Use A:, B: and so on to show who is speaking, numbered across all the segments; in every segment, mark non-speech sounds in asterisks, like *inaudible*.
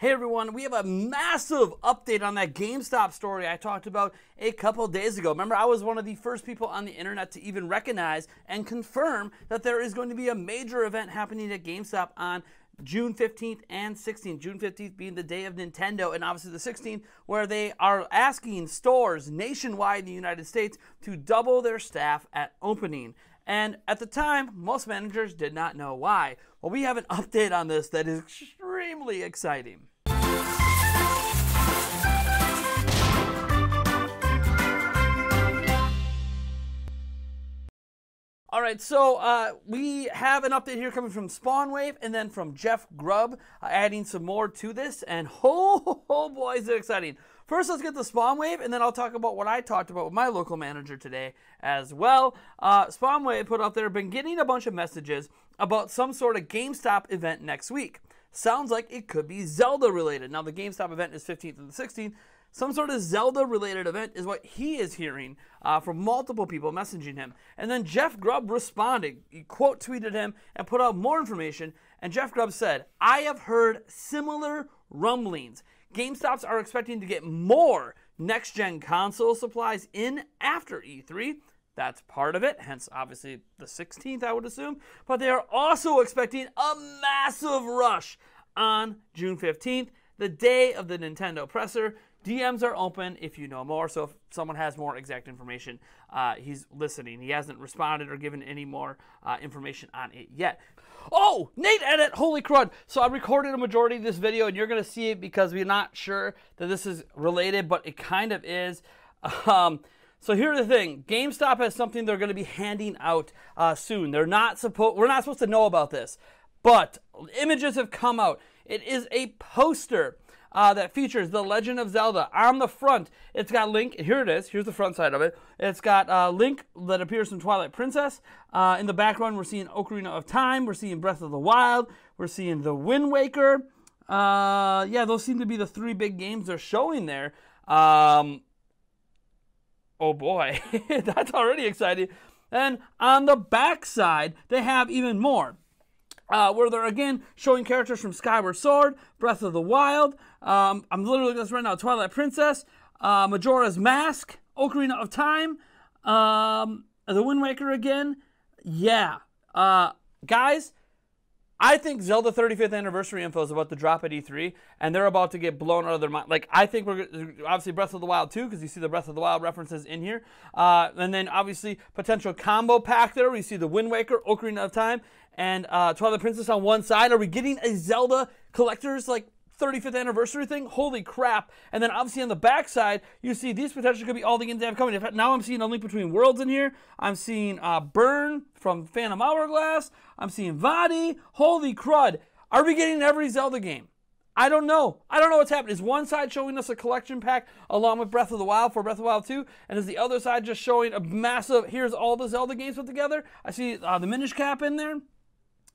A: Hey everyone, we have a massive update on that GameStop story I talked about a couple days ago. Remember, I was one of the first people on the internet to even recognize and confirm that there is going to be a major event happening at GameStop on June 15th and 16th. June 15th being the day of Nintendo, and obviously the 16th, where they are asking stores nationwide in the United States to double their staff at opening. And at the time, most managers did not know why. Well, we have an *laughs* update on this that is extremely exciting. All right, so uh, we have an update here coming from Spawnwave and then from Jeff Grubb, uh, adding some more to this. And oh, oh boy, is it exciting! First, let's get the Spawnwave, and then I'll talk about what I talked about with my local manager today as well. Uh, Spawnwave put up there, been getting a bunch of messages about some sort of GameStop event next week. Sounds like it could be Zelda related. Now, the GameStop event is 15th and the 16th some sort of Zelda related event is what he is hearing uh, from multiple people messaging him. And then Jeff Grubb responded, he quote tweeted him, and put out more information. And Jeff Grubb said, I have heard similar rumblings. GameStops are expecting to get more next gen console supplies in after E3. That's part of it, hence, obviously, the 16th, I would assume. But they are also expecting a massive rush on June 15th, the day of the Nintendo presser. DMs are open if you know more. So if someone has more exact information, uh, he's listening. He hasn't responded or given any more uh, information on it yet. Oh, Nate Edit, holy crud. So I recorded a majority of this video and you're going to see it because we're not sure that this is related, but it kind of is. *laughs* Um, so here's the thing: GameStop has something they're going to be handing out uh, soon. They're not supposed. We're not supposed to know about this, but images have come out. It is a poster uh, that features The Legend of Zelda on the front. It's got Link, here it is, here's the front side of it. It's got uh, Link that appears from Twilight Princess. Uh, in the background, we're seeing Ocarina of Time, we're seeing Breath of the Wild, we're seeing The Wind Waker. Uh, yeah, those seem to be the three big games they're showing there. Um, oh boy, *laughs* that's already exciting. And on the back side, they have even more. Uh, where they're again showing characters from Skyward Sword, Breath of the Wild. Um, I'm literally just right now Twilight Princess, uh, Majora's Mask, Ocarina of Time, um, The Wind Waker again. Yeah, uh, guys, I think Zelda 35th anniversary info is about to drop at E3, and they're about to get blown out of their mind. Like I think we're obviously Breath of the Wild too, because you see the Breath of the Wild references in here, uh, and then obviously potential combo pack there. We see the Wind Waker, Ocarina of Time, and uh, Twilight Princess on one side. Are we getting a Zelda collector's like 35th anniversary thing? Holy crap! And then obviously on the back side, you see these potentially could be all the games they have coming. Now I'm seeing a link between worlds in here. I'm seeing uh, Burn from Phantom Hourglass. I'm seeing Vadi. Holy crud! Are we getting every Zelda game? I don't know. I don't know what's happening. Is one side showing us a collection pack along with Breath of the Wild for Breath of the Wild 2? And is the other side just showing a massive, here's all the Zelda games put together? I see uh, the Minish Cap in there.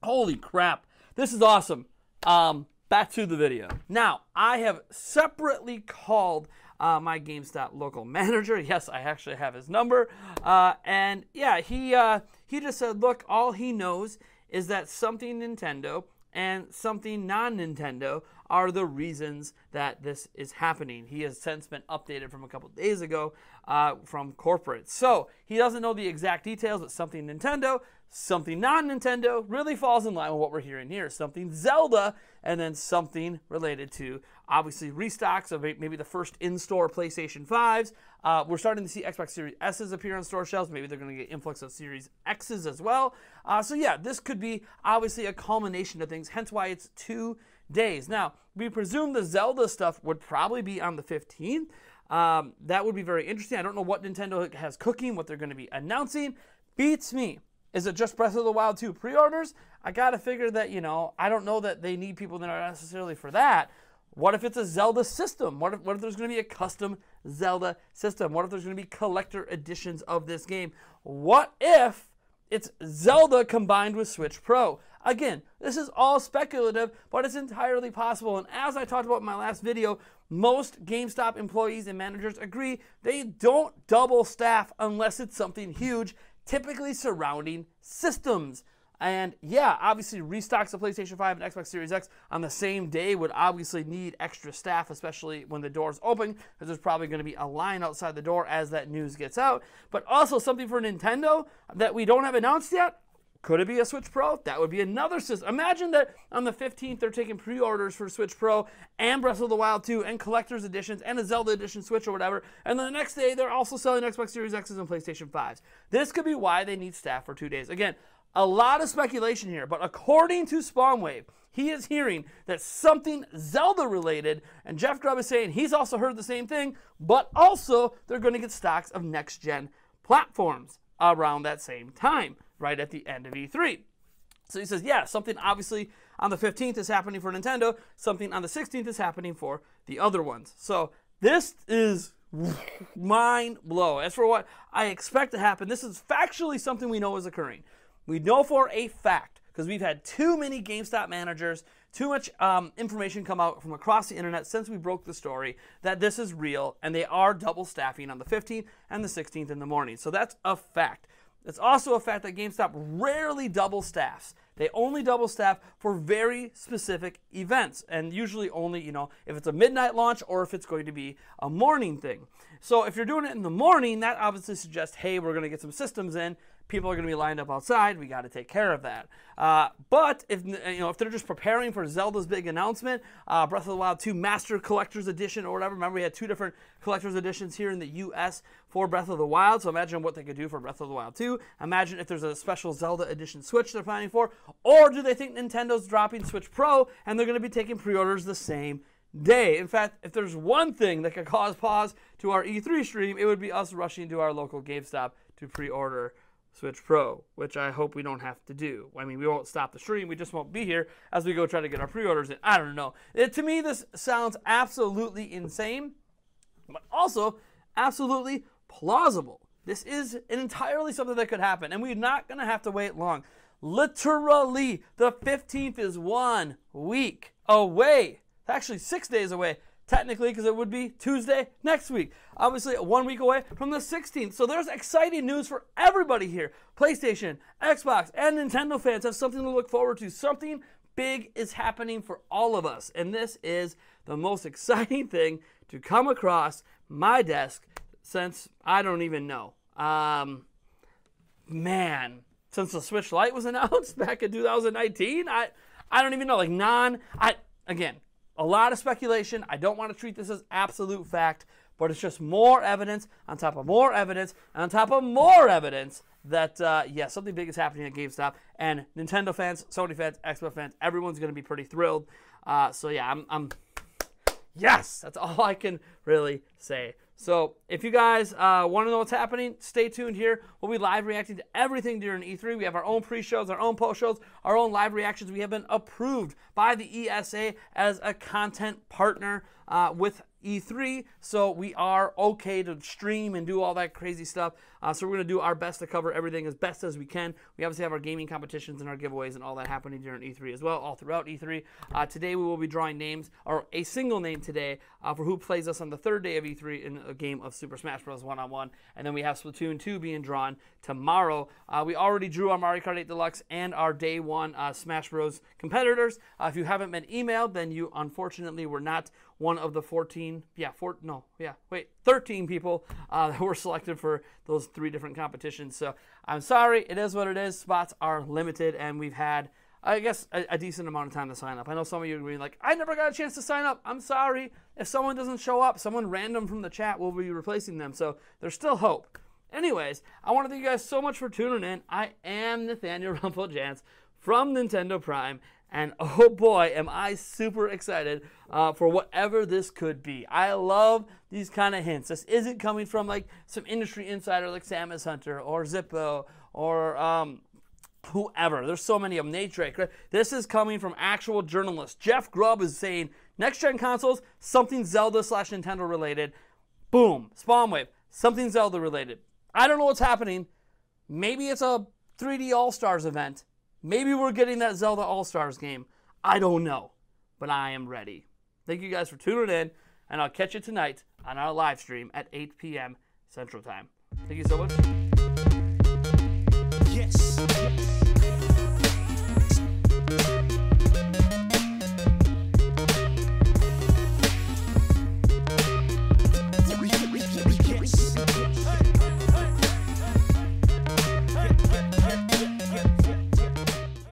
A: Holy crap. This is awesome. Um, back to the video. Now, I have separately called uh, my GameStop local *laughs* manager. Yes, I actually have his number. Uh, and yeah, he, uh, he just said, look, all he knows is that something Nintendo and something non Nintendo are the reasons that this is happening. He has since been updated from a couple days ago uh, from corporate. So he doesn't know the exact details, but something Nintendo, something non Nintendo really falls in line with what we're hearing here. Something Zelda, and then something related to obviously restocks of maybe the first in store PlayStation 5s. Uh, we're starting to see Xbox Series S's appear on store shelves. Maybe they're going to get influx of Series X's as well. Uh, so, yeah, this could be obviously a culmination of things, hence why it's two days. Now, we presume the Zelda stuff would probably be on the 15th. Um, that would be very interesting. I don't know what Nintendo has cooking, what they're going to be announcing. Beats me. Is it just Breath of the Wild 2 pre orders? I got to figure that, you know, I don't know that they need people that are necessarily for that. What if it's a Zelda system? What if, what if there's going to be a custom Zelda system? What if there's going to be collector editions of this game? What if it's Zelda combined with Switch Pro? Again, this is all speculative, but it's entirely possible. And as I talked about in my last video, most GameStop employees and managers agree they don't double staff unless it's something huge, typically surrounding systems. And yeah, obviously, restocks of PlayStation 5 and Xbox Series X on the same day would obviously need extra staff, especially when the doors open, because there's probably going to be a line outside the door as that news gets out. But also, something for Nintendo that we don't have announced yet could it be a Switch Pro? That would be another system. Imagine that on the 15th they're taking pre-orders for Switch Pro and Breath of the Wild 2 and collector's editions and a Zelda edition Switch or whatever. And then the next day they're also selling Xbox Series X's and PlayStation 5s. This could be why they need staff for two days. Again, a lot of speculation here, but according to Spawnwave, he is hearing that something Zelda related, and Jeff Grubb is saying he's also heard the same thing, but also they're going to get stocks of next gen platforms around that same time right at the end of E3. So he says, yeah, something obviously on the 15th is happening for Nintendo, something on the 16th is happening for the other ones. So this is mind blow. As for what I expect to happen, this is factually something we know is occurring. We know for a fact because we've had too many GameStop managers, too much um, information come out from across the internet since we broke the story that this is real and they are double staffing on the 15th and the 16th in the morning. So that's a fact. It's also a fact that GameStop rarely double staffs. They only double staff for very specific events, and usually only, you know, if it's a midnight launch or if it's going to be a morning thing. So if you're doing it in the morning, that obviously suggests, hey, we're going to get some systems in. People are going to be lined up outside. We got to take care of that. Uh, but if you know if they're just preparing for Zelda's big announcement, uh, Breath of the Wild 2 Master Collector's Edition or whatever. Remember, we had two different collector's editions here in the U.S for Breath of the Wild. So imagine what they could do for Breath of the Wild 2. Imagine if there's a special Zelda edition Switch they're planning for. Or do they think Nintendo's dropping Switch Pro and they're going to be taking pre orders the same day? In fact, if there's one thing that could cause pause to our E3 stream, it would be us rushing to our local GameStop to pre order. Switch Pro, which I hope we don't have to do. I mean, we won't stop the stream. We just won't be here as we go try to get our pre orders in. I don't know. It, to me, this sounds absolutely insane, but also absolutely plausible. This is entirely something that could happen, and we're not going to have to wait long. Literally, the 15th is one week away. Actually, six days away, technically, because it would be Tuesday next week. Obviously, one week away from the 16th. So there's exciting news for everybody here. PlayStation, Xbox, and Nintendo fans have something to look forward to. Something big is happening for all of us. And this is the most *laughs* exciting thing to come across my desk since I don't even know. Um, man, since the Switch Lite was *laughs* announced back in 2019, I I don't even know. Like non, I again, a lot of speculation. I don't want to treat this as absolute fact, but it's just more evidence on top of more evidence on top of more evidence that uh, yeah, something big is happening at GameStop. And Nintendo fans, Sony fans, Xbox fans, everyone's going to be pretty thrilled. Uh, so yeah, I'm, I'm yes, that's all I can really say so if you guys uh, want to know what's happening, stay tuned here. We'll be live reacting to everything during E3. We have our own pre-shows, our own post-shows, our own live reactions. We have been approved by the ESA as a content partner uh, with E3, so we are okay to stream and do all that crazy stuff. Uh, so we're going to do our best to cover everything as best as we can. We obviously have our gaming competitions and our giveaways and all that happening during E3 as well, all throughout E3. Uh, today we will be drawing names, or a single name today, uh, for who plays us on the third day of E3 in a game of Super Smash Bros. one on one. And then we have Splatoon 2 being drawn tomorrow. Uh, we already drew our Mario Kart 8 Deluxe and our day one uh, Smash Bros. competitors. Uh, if you haven't been emailed, then you unfortunately were not one of the 14, yeah, four, no, yeah, wait, 13 people uh, *laughs* that were selected for those three different competitions. So I'm sorry, it is what it is. Spots are limited, and we've had, I guess, a, a decent amount of time to sign up. I know some of you are being like, I never got a chance to sign up. I'm sorry. If someone doesn't show up, someone random from the chat will be replacing them. So there's still hope. Anyways, I want to thank you guys so much for tuning in. I am Nathaniel *laughs* Rumpel from Nintendo Prime, and *laughs* oh boy, am I super excited uh, for whatever this could be. I love these kind of hints. This isn't coming from like some industry insider like Samus Hunter or Zippo or um, whoever. There's so many of them. Natrake. Right? This is coming from actual journalists. Jeff Grubb is saying next gen consoles, something Zelda slash Nintendo related. Boom, Spawn Wave, something Zelda related. I don't know what's happening. Maybe it's a 3D All Stars event. Maybe we're getting that Zelda All Stars game. I don't know, but I am ready. Thank you guys for tuning in, and I'll catch you tonight on our live stream at 8 p.m. Central Time. Thank you so much.